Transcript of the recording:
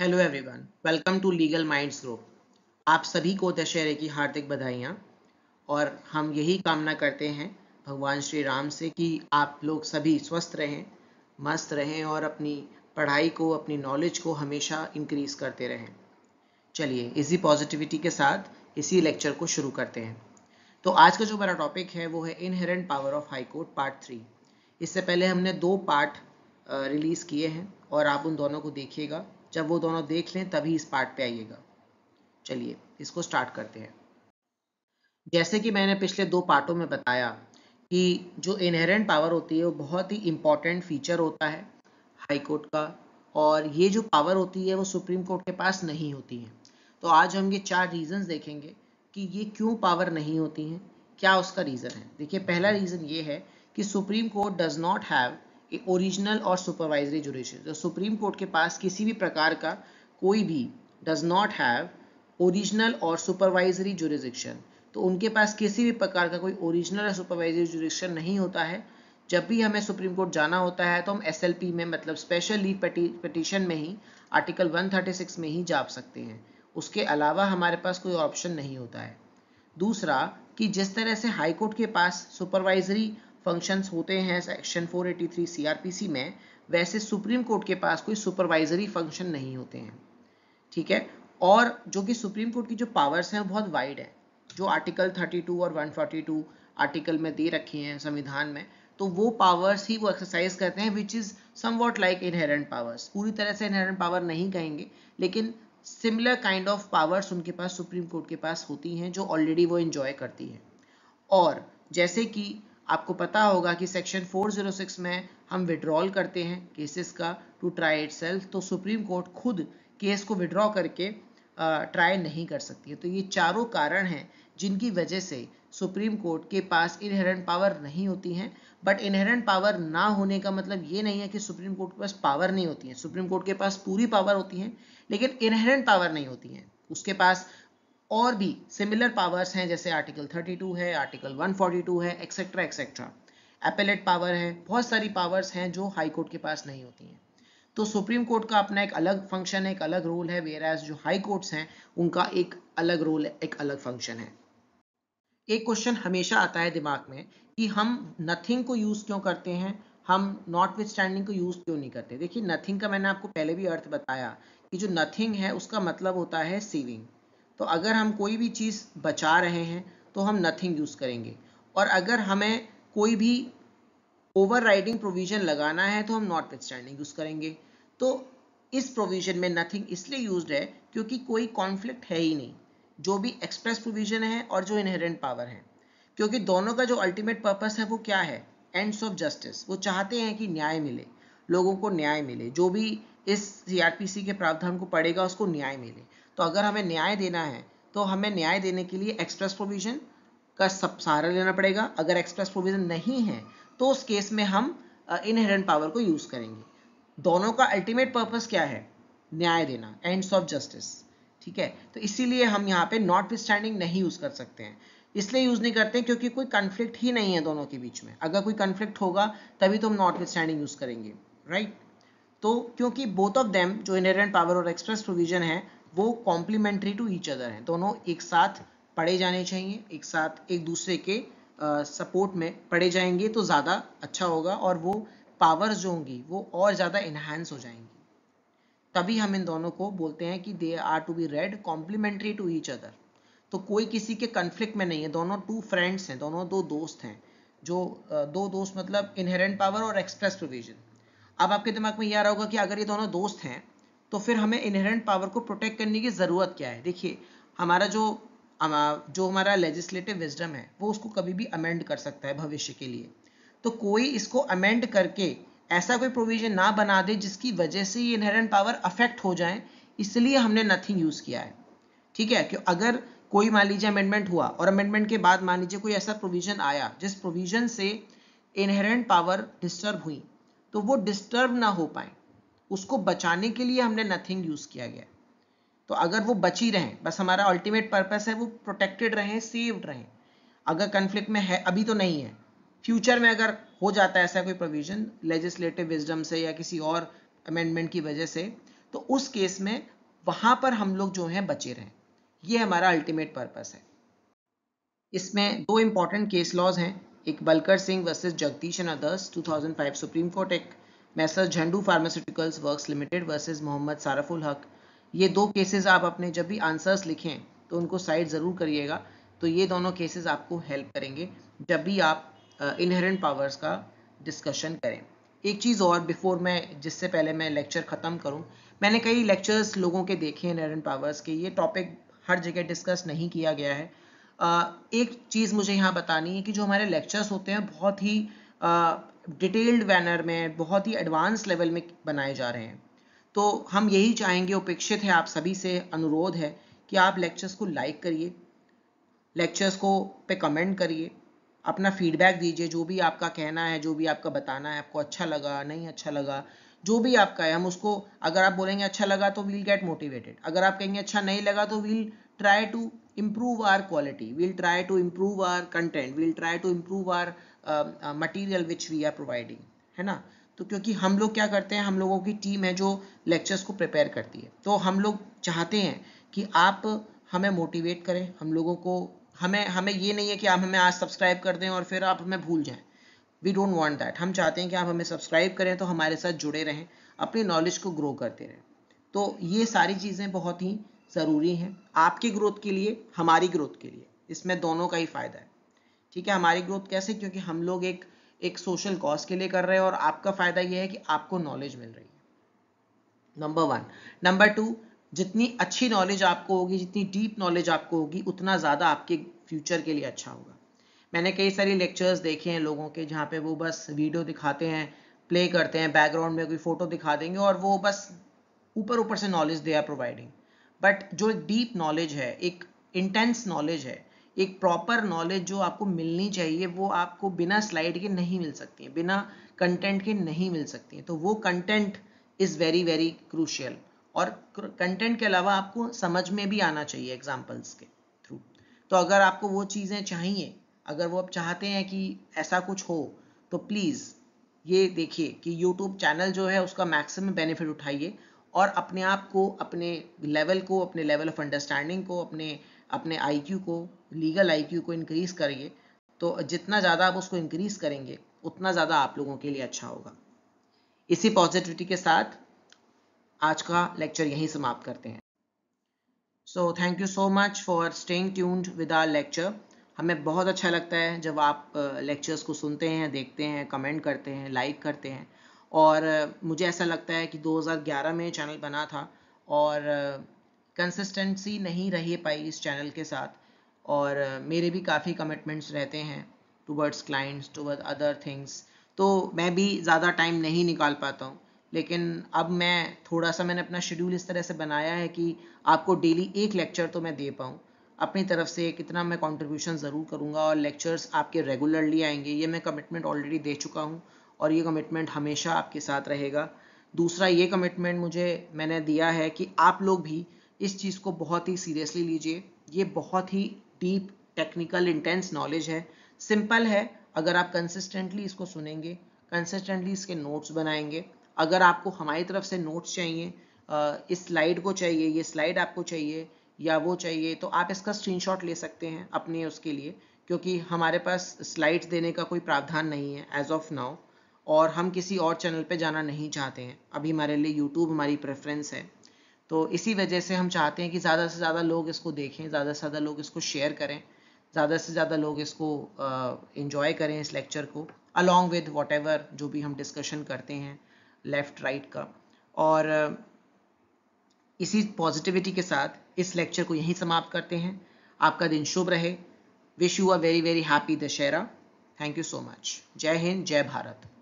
Hello everyone welcome to legal minds group आप सभी को दशहरे की हार्दिक बधाइयाँ और हम यही कामना करते हैं भगवान श्री राम से कि आप लोग सभी स्वस्थ रहें मस्त रहें और अपनी पढ़ाई को अपनी नॉलेज को हमेशा इंक्रीज करते रहें चलिए इसी पॉजिटिविटी के साथ इसी लेक्चर को शुरू करते हैं तो आज का जो बड़ा टॉपिक है वो है inherent power of high court part three इससे पहले हमने दो पार्ट रिलीज़ किए हैं और आप उन दोनों को देखिएगा जब वो दोनों देख लें तभी इस पार्ट पे आइएगा चलिए इसको स्टार्ट करते हैं जैसे कि मैंने पिछले दो पार्टों में बताया कि जो इनहेरेंट पावर होती है वो बहुत ही इम्पॉर्टेंट फीचर होता है हाई कोर्ट का और ये जो पावर होती है वो सुप्रीम कोर्ट के पास नहीं होती है तो आज हम ये चार रीजंस देखेंगे कि ये क्यों पावर नहीं होती हैं क्या उसका रीज़न है देखिए पहला रीज़न ये है कि supreme court does not have original और सुपरवाइजरी जुडिशियल तो सुप्रीम कोर्ट के पास किसी भी प्रकार का कोई भी डज नॉट हैव ओरिजिनल और सुपरवाइजरी जुरिजिक्शन तो उनके पास किसी भी प्रकार का कोई ओरिजिनल या सुपरवाइजरी जुडिशन नहीं होता है जब भी हमें सुप्रीम कोर्ट जाना होता है तो हम एस में मतलब स्पेशल लीव पटिशन में ही आर्टिकल 136 में ही जा सकते हैं उसके अलावा हमारे पास कोई ऑप्शन नहीं होता है दूसरा कि जिस तरह से हाई कोर्ट के पास सुपरवाइजरी फंक्शंस होते हैं सेक्शन 483 सीआरपीसी में वैसे सुप्रीम कोर्ट के पास कोई सुपरवाइजरी फंक्शन नहीं होते हैं ठीक है और जो कि सुप्रीम कोर्ट की जो पावर्स हैं वो बहुत वाइड है जो आर्टिकल 32 और 142 आर्टिकल में दे रखे हैं संविधान में तो वो पावर्स ही वो एक्सरसाइज करते हैं which is somewhat like inherent powers पूरी तरह से इनहेरेंट पावर नहीं कहेंगे लेकिन सिमिलर काइंड ऑफ पावर्स उनके पास सुप्रीम कोर्ट के पास होती हैं जो ऑलरेडी वो इंजॉय करती हैं और जैसे कि आपको पता होगा कि सेक्शन 406 में हम विड्रॉल करते हैं केसेस का टू ट्राई इट तो सुप्रीम कोर्ट खुद केस को विड्रॉ करके ट्राई नहीं कर सकती है तो ये चारों कारण हैं जिनकी वजह से सुप्रीम कोर्ट के पास इनहेरेंट पावर नहीं होती हैं बट इनहेरेंट पावर ना होने का मतलब ये नहीं है कि सुप्रीम कोर्ट के पास पावर नहीं होती है सुप्रीम कोर्ट के पास पूरी पावर होती है लेकिन इनहेरेंट पावर नहीं होती है उसके पास और भी सिमिलर पावर्स हैं जैसे आर्टिकल 32 है आर्टिकल 142 है एक्सेट्रा एक्सेट्रा एपेलेट पावर है बहुत सारी पावर्स हैं जो हाई कोर्ट के पास नहीं होती हैं तो सुप्रीम कोर्ट का अपना एक अलग फंक्शन है एक अलग रोल है वेर एज जो हाई कोर्ट्स हैं उनका एक अलग रोल है एक अलग फंक्शन है एक क्वेश्चन हमेशा आता है दिमाग में कि हम नथिंग को यूज़ क्यों करते हैं हम नॉट विथ स्टैंडिंग को यूज़ क्यों नहीं करते देखिए नथिंग का मैंने आपको पहले भी अर्थ बताया कि जो नथिंग है उसका मतलब होता है सीविंग तो अगर हम कोई भी चीज़ बचा रहे हैं तो हम नथिंग यूज़ करेंगे और अगर हमें कोई भी ओवर राइडिंग प्रोविज़न लगाना है तो हम नॉट एक्सटैंडिंग यूज़ करेंगे तो इस प्रोविज़न में नथिंग इसलिए यूज है क्योंकि कोई कॉन्फ्लिक्ट है ही नहीं जो भी एक्सप्रेस प्रोविज़न है और जो इनहेरेंट पावर है क्योंकि दोनों का जो अल्टीमेट पर्पस है वो क्या है एंड्स ऑफ जस्टिस वो चाहते हैं कि न्याय मिले लोगों को न्याय मिले जो भी इस सीआरपीसी के प्रावधान को पड़ेगा उसको न्याय मिले तो अगर हमें न्याय देना है तो हमें न्याय देने के लिए एक्सप्रेस प्रोविजन का सब सहारा लेना पड़ेगा अगर एक्सप्रेस प्रोविजन नहीं है तो उस केस में हम इनहेरेंट पावर को यूज़ करेंगे दोनों का अल्टीमेट पर्पस क्या है न्याय देना एंड्स ऑफ जस्टिस ठीक है तो इसीलिए हम यहाँ पे नॉट विस्टैंडिंग नहीं यूज़ कर सकते हैं इसलिए यूज़ नहीं करते क्योंकि कोई कन्फ्लिक्ट ही नहीं है दोनों के बीच में अगर कोई कन्फ्लिक्ट होगा तभी तो हम नॉट विस्टैंडिंग यूज़ करेंगे राइट right? तो क्योंकि बोथ ऑफ देम जो इनहेरेंट पावर और एक्सप्रेस प्रोविजन है वो कॉम्प्लीमेंट्री टू ईच अदर हैं दोनों एक साथ पढ़े जाने चाहिए एक साथ एक दूसरे के सपोर्ट में पढ़े जाएंगे तो ज़्यादा अच्छा होगा और वो पावर्स जो होंगी वो और ज़्यादा इन्हांस हो जाएंगी तभी हम इन दोनों को बोलते हैं कि they are to be read complementary to each other तो कोई किसी के कन्फ्लिक्ट में नहीं है दोनों टू फ्रेंड्स हैं दोनों दो दोस्त हैं जो दो दोस्त मतलब इनहेरेंट पावर और एक्सप्रेस प्रोविजन अब आपके दिमाग में यह आ रहा होगा कि अगर ये दोनों दोस्त हैं तो फिर हमें इनहेरेंट पावर को प्रोटेक्ट करने की ज़रूरत क्या है देखिए हमारा जो जो हमारा लेजिस्लेटिव विजडम है वो उसको कभी भी अमेंड कर सकता है भविष्य के लिए तो कोई इसको अमेंड करके ऐसा कोई प्रोविजन ना बना दे जिसकी वजह से ये इनहेरेंट पावर अफेक्ट हो जाए इसलिए हमने नथिंग यूज़ किया है ठीक है क्यों अगर कोई मान लीजिए अमेंडमेंट हुआ और अमेंडमेंट के बाद मान लीजिए कोई ऐसा प्रोविजन आया जिस प्रोविजन से इनहेरेंट पावर डिस्टर्ब हुई तो वो डिस्टर्ब ना हो पाए उसको बचाने के लिए हमने नथिंग यूज किया गया तो अगर वो बची रहें बस हमारा अल्टीमेट पर्पस है वो प्रोटेक्टेड रहें सेव्ड रहें अगर कन्फ्लिक्ट में है अभी तो नहीं है फ्यूचर में अगर हो जाता है ऐसा कोई प्रोविजन लेजिस्लेटिव विजडम से या किसी और अमेंडमेंट की वजह से तो उस केस में वहां पर हम लोग जो हैं बचे रहें ये हमारा अल्टीमेट पर्पस है इसमें दो इंपॉर्टेंट केस लॉज हैं एक Balkar Singh versus Jagdish and others 2005 supreme court एक messrs Jhandu pharmaceuticals works limited versus Mohammad Sarful Haq ये दो केसेस आप अपने जब भी आंसर्स लिखें तो उनको साइड ज़रूर करिएगा तो ये दोनों केसेस आपको हेल्प करेंगे जब भी आप इनहेरेंट uh, पावर्स का डिस्कशन करें एक चीज़ और बिफोर मैं जिससे पहले मैं लेक्चर ख़त्म करूँ मैंने कई लेक्चर्स लोगों के देखे इनहेरेंट पावर्स के ये टॉपिक हर जगह डिस्कस नहीं किया गया है uh, एक चीज़ मुझे यहाँ बतानी है कि जो हमारे लेक्चर्स होते हैं बहुत ही uh, डिटेल्ड वैनर में बहुत ही एडवांस लेवल में बनाए जा रहे हैं तो हम यही चाहेंगे उपेक्षित है आप सभी से अनुरोध है कि आप लेक्चर्स को लाइक करिए लेक्चर्स को पे कमेंट करिए अपना फीडबैक दीजिए जो भी आपका कहना है जो भी आपका बताना है आपको अच्छा लगा नहीं अच्छा लगा जो भी आपका है हम उसको अगर आप बोलेंगे अच्छा लगा तो वील गेट मोटिवेटेड अगर आप कहेंगे अच्छा नहीं लगा तो we'll try to improve our quality we'll try to improve our content we'll try to improve our material which we are providing है ना तो क्योंकि हम लोग क्या करते हैं हम लोगों की टीम है जो लेक्चर्स को प्रिपेयर करती है तो हम लोग चाहते हैं कि आप हमें मोटिवेट करें हम लोगों को हमें हमें ये नहीं है कि आप हमें आज सब्सक्राइब कर दें और फिर आप हमें भूल जाएं वी डोंट वांट दैट हम चाहते हैं कि आप हमें सब्सक्राइब करें तो हमारे साथ जुड़े रहें अपनी नॉलेज को ग्रो करते रहें तो ये सारी चीज़ें बहुत ही ज़रूरी हैं आपकी ग्रोथ के लिए हमारी ग्रोथ के लिए इसमें दोनों का ही फ़ायदा है ठीक है हमारी ग्रोथ कैसे क्योंकि हम लोग एक एक सोशल कॉज के लिए कर रहे हैं और आपका फायदा यह है कि आपको नॉलेज मिल रही है नंबर वन नंबर टू जितनी अच्छी नॉलेज आपको होगी जितनी डीप नॉलेज आपको होगी उतना ज़्यादा आपके फ्यूचर के लिए अच्छा होगा मैंने कई सारे लेक्चर्स देखे हैं लोगों के जहाँ पे वो बस वीडियो दिखाते हैं प्ले करते हैं बैकग्राउंड में कोई फ़ोटो दिखा देंगे और वो बस ऊपर ऊपर से knowledge they are providing but जो एक डीप नॉलेज है एक इंटेंस नॉलेज है एक प्रॉपर नॉलेज जो आपको मिलनी चाहिए वो आपको बिना स्लाइड के नहीं मिल सकती है बिना कंटेंट के नहीं मिल सकती है तो वो content is very very crucial और कंटेंट के अलावा आपको समझ में भी आना चाहिए एग्जाम्पल्स के थ्रू तो अगर आपको वो चीज़ें चाहिए अगर वो आप चाहते हैं कि ऐसा कुछ हो तो प्लीज़ ये देखिए कि यूट्यूब चैनल जो है उसका मैक्सिमम बेनिफिट उठाइए और अपने आप को अपने लेवल को अपने लेवल ऑफ अंडरस्टैंडिंग को अपने अपने आई को लीगल आई को इंक्रीज़ करिए तो जितना ज़्यादा आप उसको इंक्रीज़ करेंगे उतना ज़्यादा आप लोगों के लिए अच्छा होगा इसी पॉजिटिविटी के साथ आज का लेक्चर यहीं समाप्त करते हैं so thank you so much for staying tuned with our lecture हमें बहुत अच्छा लगता है जब आप लेक्चर्स को सुनते हैं देखते हैं कमेंट करते हैं लाइक करते हैं और मुझे ऐसा लगता है कि 2011 में चैनल बना था और कंसिस्टेंसी नहीं रह पाई इस चैनल के साथ और मेरे भी काफ़ी कमिटमेंट्स रहते हैं towards clients toward other things तो मैं भी ज़्यादा टाइम नहीं निकाल पाता हूँ लेकिन अब मैं थोड़ा सा मैंने अपना शेड्यूल इस तरह से बनाया है कि आपको डेली एक लेक्चर तो मैं दे पाऊँ अपनी तरफ से कितना मैं कंट्रीब्यूशन ज़रूर करूँगा और लेक्चर्स आपके रेगुलरली आएंगे ये मैं कमिटमेंट ऑलरेडी दे चुका हूँ और ये कमिटमेंट हमेशा आपके साथ रहेगा दूसरा ये कमिटमेंट मुझे मैंने दिया है कि आप लोग भी इस चीज़ को बहुत ही सीरियसली लीजिए ये बहुत ही डीप टेक्निकल इंटेंस नॉलेज है सिंपल है अगर आप कंसिस्टेंटली इसको सुनेंगे कंसिस्टेंटली इसके नोट्स बनाएंगे अगर आपको हमारी तरफ से नोट्स चाहिए इस स्लाइड को चाहिए ये स्लाइड आपको चाहिए या वो चाहिए तो आप इसका स्क्रीनशॉट ले सकते हैं अपने उसके लिए क्योंकि हमारे पास स्लाइड्स देने का कोई प्रावधान नहीं है एज ऑफ नाउ और हम किसी और चैनल पे जाना नहीं चाहते हैं अभी हमारे लिए यूट्यूब हमारी प्रेफरेंस है तो इसी वजह से हम चाहते हैं कि ज़्यादा से ज़्यादा लोग इसको देखें ज़्यादा से ज़्यादा लोग इसको शेयर करें ज़्यादा से ज़्यादा लोग इसको इंजॉय करें इस लेक्चर को अलॉन्ग विद वॉट जो भी हम डिस्कशन करते हैं लेफ़्ट राइट right का और इसी पॉजिटिविटी के साथ इस लेक्चर को यहीं समाप्त करते हैं आपका दिन शुभ रहे wish you a very very happy Dussehra thank you so much जय हिंद जय भारत